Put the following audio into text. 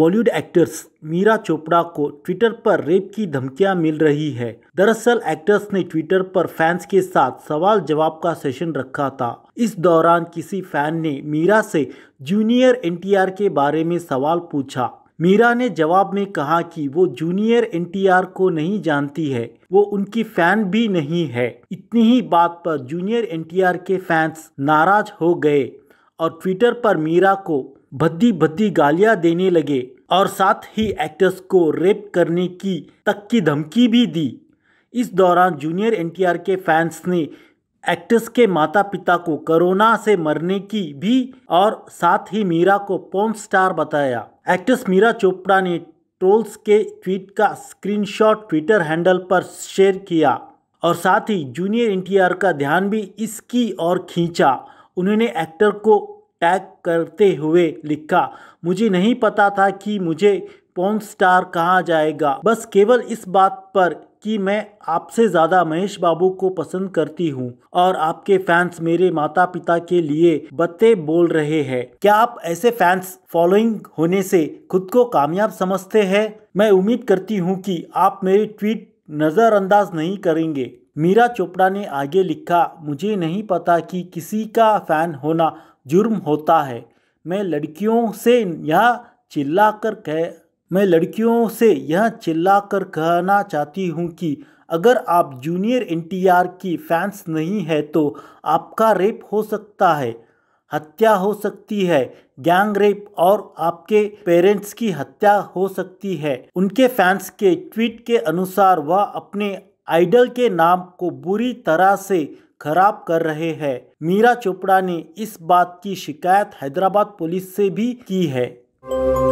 Bollywood actress Meera Chopra को Twitter पर rape की धमकियां मिल रही है दरअसल एक्ट्रेस ने ट्विटर पर फैंस के साथ सवाल जवाब का सेशन रखा था इस दौरान किसी फैन ने मीरा से जूनियर एनटीआर के बारे में सवाल पूछा मीरा ने जवाब में कहा कि वो जूनियर एनटीआर को नहीं जानती है वो उनकी फैन भी नहीं है इतनी ही बात पर जूनियर एनटीआर के फैंस नाराज हो गए और ट्विटर पर मीरा को भद्दी भद्दी गालियां देने लगे और साथ ही एक्टर्स को रेप करने की तक की धमकी भी दी इस दौरान जूनियर एनटीआर के फैंस ने एक्ट्रेस के माता पिता को कोरोना से मरने की भी और साथ ही मीरा को पोन स्टार बताया एक्ट्रेस मीरा चोपड़ा ने ट्रोल्स के ट्वीट का स्क्रीनशॉट ट्विटर हैंडल पर शेयर किया और साथ ही जूनियर एनटीआर का ध्यान भी इसकी ओर खींचा उन्होंने एक्टर को टैग करते हुए लिखा मुझे नहीं पता था कि मुझे पॉन स्टार कहा जाएगा बस केवल इस बात पर कि मैं आपसे ज़्यादा महेश बाबू को पसंद करती हूँ और आपके फैंस मेरे माता पिता के लिए बत्ते बोल रहे हैं क्या आप ऐसे फैंस फॉलोइंग होने से खुद को कामयाब समझते हैं मैं उम्मीद करती हूँ कि आप मेरी ट्वीट नज़रअंदाज नहीं करेंगे मीरा चोपड़ा ने आगे लिखा मुझे नहीं पता कि किसी का फैन होना जुर्म होता है मैं लड़कियों से यह चिल्ला कर कह मैं लड़कियों से यह चिल्ला कर कहना चाहती हूँ कि अगर आप जूनियर एनटीआर की फैंस नहीं है तो आपका रेप हो सकता है हत्या हो सकती है गैंग रेप और आपके पेरेंट्स की हत्या हो सकती है उनके फैंस के ट्वीट के अनुसार वह अपने आइडल के नाम को बुरी तरह से खराब कर रहे हैं मीरा चोपड़ा ने इस बात की शिकायत हैदराबाद पुलिस से भी की है